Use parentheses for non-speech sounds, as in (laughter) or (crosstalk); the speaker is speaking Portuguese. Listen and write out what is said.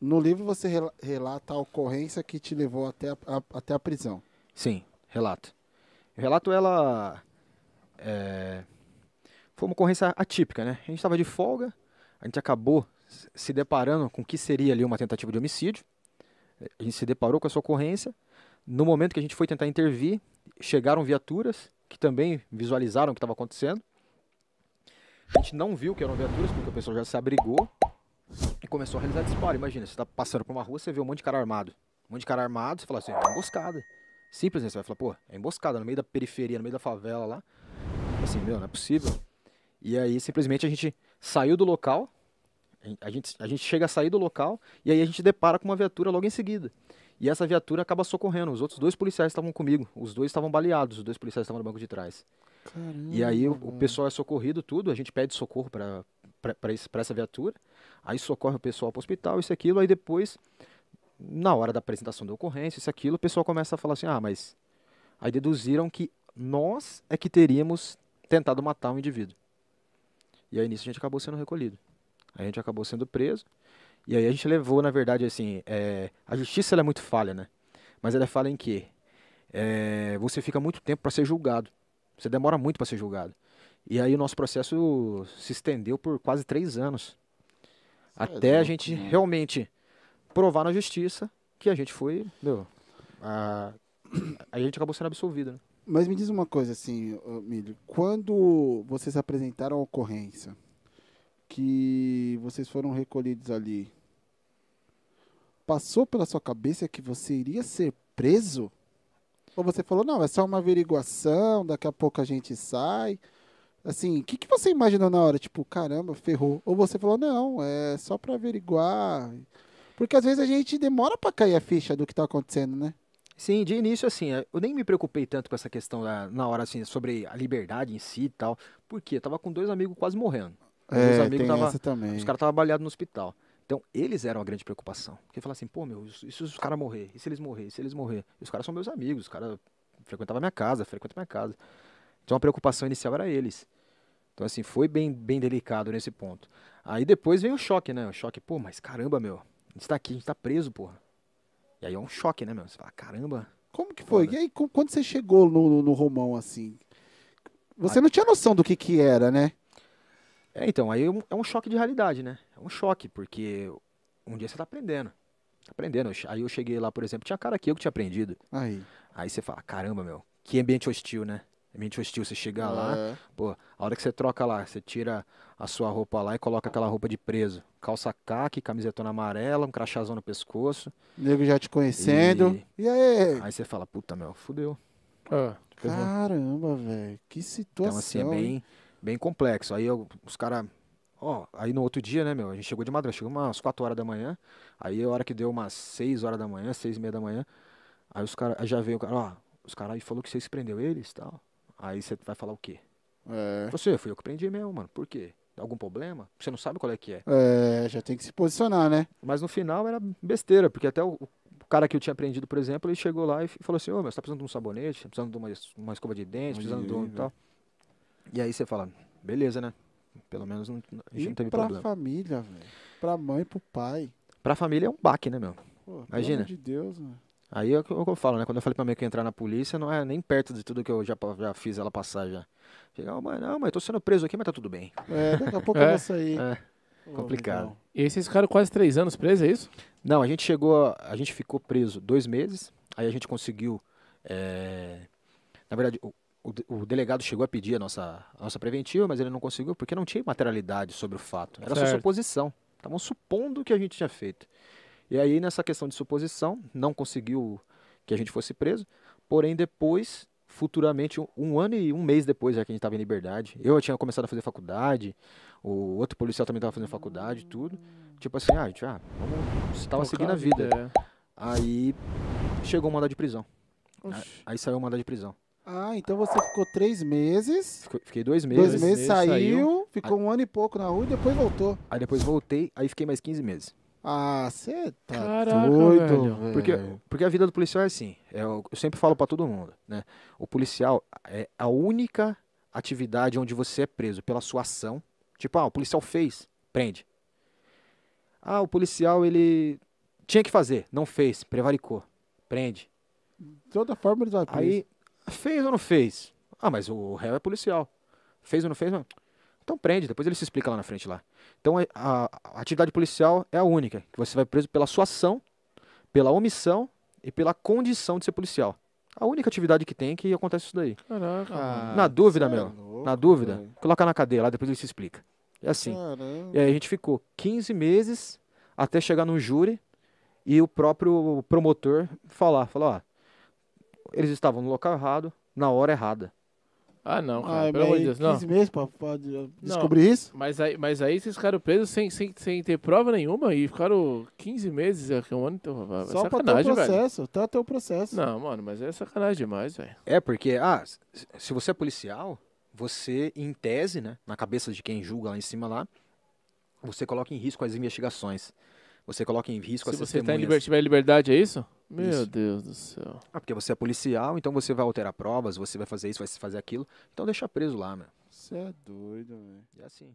No livro você rel relata a ocorrência que te levou até a, a, até a prisão. Sim, relato. Eu relato ela. É, foi uma ocorrência atípica, né? A gente estava de folga, a gente acabou se deparando com o que seria ali uma tentativa de homicídio. A gente se deparou com essa ocorrência. No momento que a gente foi tentar intervir, chegaram viaturas que também visualizaram o que estava acontecendo. A gente não viu que eram viaturas, porque o pessoal já se abrigou, começou a realizar disparo. Imagina, você está passando por uma rua, você vê um monte de cara armado. Um monte de cara armado, você fala assim, é emboscada. Simples, né? Você vai falar, pô, é emboscada, no meio da periferia, no meio da favela lá. Assim, meu, não é possível. E aí, simplesmente, a gente saiu do local, a gente, a gente chega a sair do local, e aí a gente depara com uma viatura logo em seguida. E essa viatura acaba socorrendo. Os outros dois policiais estavam comigo. Os dois estavam baleados, os dois policiais estavam no banco de trás. Caramba. E aí o, o pessoal é socorrido, tudo. A gente pede socorro para essa viatura. Aí socorre o pessoal para o hospital, isso aquilo, aí depois, na hora da apresentação da ocorrência, isso aquilo, o pessoal começa a falar assim, ah, mas aí deduziram que nós é que teríamos tentado matar o um indivíduo. E aí nisso a gente acabou sendo recolhido. a gente acabou sendo preso. E aí a gente levou, na verdade, assim, é, a justiça é muito falha, né? Mas ela é falha em quê? É, você fica muito tempo para ser julgado. Você demora muito para ser julgado. E aí o nosso processo se estendeu por quase três anos. É até a gente né? realmente provar na justiça que a gente foi. Meu, a, a gente acabou sendo absolvido, né? Mas me diz uma coisa assim, Milho. Quando vocês apresentaram a ocorrência, que vocês foram recolhidos ali, passou pela sua cabeça que você iria ser preso? Ou você falou, não, é só uma averiguação, daqui a pouco a gente sai? Assim, o que, que você imaginou na hora? Tipo, caramba, ferrou. Ou você falou, não, é só para averiguar. Porque às vezes a gente demora para cair a ficha do que tá acontecendo, né? Sim, de início, assim, é, eu nem me preocupei tanto com essa questão da, na hora, assim, sobre a liberdade em si e tal. Porque eu tava com dois amigos quase morrendo. É, os amigos tava, também. Os caras estavam baleados no hospital. Então, eles eram a grande preocupação. Porque falaram assim, pô, meu, e se os caras morrer? E se eles morrer? E se eles morrer? E os caras são meus amigos, os caras frequentavam minha casa, frequentam minha casa. Então, a preocupação inicial era eles. Então, assim, foi bem, bem delicado nesse ponto. Aí depois vem o choque, né? O choque, pô, mas caramba, meu, a gente tá aqui, a gente tá preso, porra. E aí é um choque, né, meu? Você fala, caramba. Como que foi? Foda. E aí, quando você chegou no, no, no Romão, assim, você aí... não tinha noção do que que era, né? É, então, aí é um, é choque de realidade, né? É um choque, porque um dia você tá aprendendo. aprendendo. Aí eu cheguei lá, por exemplo, tinha cara aqui eu que tinha aprendido. Aí. Aí você fala, caramba, meu, que ambiente hostil, né? ambiente é hostil, você chegar lá, pô, a hora que você troca lá, você tira a sua roupa lá e coloca aquela roupa de preso. Calça caque, camisetona amarela, um crachazão no pescoço. Nego já te conhecendo. E, e aí? Aí você fala, puta, meu, fudeu. Ah, Caramba, velho, que situação. Então, assim, é bem, bem complexo. Aí eu, os caras Ó, aí no outro dia, né, meu, a gente chegou de madrugada, chegou umas 4 horas da manhã, aí a hora que deu umas 6 horas da manhã, 6 e meia da manhã, aí os caras, já veio o cara, ó, os caras aí falou que vocês prendeu eles e tal. Aí você vai falar o quê? É. Você, fui eu que prendi mesmo, mano. Por quê? Algum problema? Você não sabe qual é que é. É, já tem que se posicionar, né? Mas no final era besteira, porque até o, o cara que eu tinha prendido, por exemplo, ele chegou lá e falou assim, ô, oh, meu, você tá precisando de um sabonete, tá precisando de uma, uma escova de dente, Ai, tá precisando de um tal. E aí você fala, beleza, né? Pelo menos não, a gente e não teve pra problema. pra família, velho. Pra mãe, pro pai. Pra família é um baque, né, meu? Pô, Imagina. Pelo amor de Deus, mano. Aí é, é o que eu falo, né? Quando eu falei pra mim que ia entrar na polícia, não é nem perto de tudo que eu já, já fiz ela passar já. Chegar, oh, mas não, mas eu tô sendo preso aqui, mas tá tudo bem. É, daqui a (laughs) pouco é. eu vou é, sair. É. complicado. E aí vocês ficaram quase três anos presos, é isso? Não, a gente chegou, a, gente ficou preso dois meses, aí a gente conseguiu. É, na verdade, o, o, o, delegado chegou a pedir a nossa, a nossa preventiva, mas ele não conseguiu porque não tinha materialidade sobre o fato. Era certo. só suposição. Estavam supondo o que a gente tinha feito. E aí, nessa questão de suposição, não conseguiu que a gente fosse preso, porém, depois, futuramente, um ano e um mês depois já que a gente estava em liberdade, eu tinha começado a fazer faculdade, o outro policial também estava fazendo faculdade, tudo. Tipo assim, ah, gente, ah, você estava seguindo a vida. Aí chegou o mandado de prisão. Oxi. Aí saiu o mandado de prisão. Ah, então você ficou três meses. fiquei dois meses. Dois meses, dois meses saiu, saiu, ficou aí, um ano e pouco na rua e depois voltou. Aí depois voltei, aí fiquei mais 15 meses. Ah, você tá Caraca, doido, velho. Porque, porque a vida do policial é assim. É, eu sempre falo para todo mundo, né? O policial é a única atividade onde você é preso pela sua ação. Tipo, ah, o policial fez, prende. Ah, o policial ele tinha que fazer, não fez, prevaricou, prende. De toda forma ele vão Aí, fez ou não fez? Ah, mas o réu é policial. Fez ou não fez? Não. Então prende, depois ele se explica lá na frente lá. Então é, a, a atividade policial é a única, que você vai preso pela sua ação, pela omissão e pela condição de ser policial. A única atividade que tem é que acontece isso daí. Caraca. Ah, na dúvida, é meu. É louco, na dúvida, véio. coloca na cadeia lá, depois ele se explica. É assim. Caramba. E aí a gente ficou 15 meses até chegar no júri e o próprio promotor falar, falar, ó, eles estavam no local errado, na hora errada. Ah, não, cara, ah, pelo amor de Deus, não. 15 meses pra, pra ah, descobrir não, isso? Mas aí, mas aí vocês ficaram presos sem, sem, sem ter prova nenhuma e ficaram 15 meses, aqui é, é um ano, então, é Só sacanagem, pra ter o processo, Tá até o processo. Não, mano, mas é sacanagem demais, velho. É, porque, ah, se você é policial, você, em tese, né, na cabeça de quem julga lá em cima lá, você coloca em risco as investigações. Você coloca em risco se as você tá testemunhas. Se você em liberdade, é isso? Meu isso. Deus do céu. Ah, porque você é policial, então você vai alterar provas, você vai fazer isso, vai fazer aquilo. Então deixa preso lá, meu. Você é doido, velho. É assim.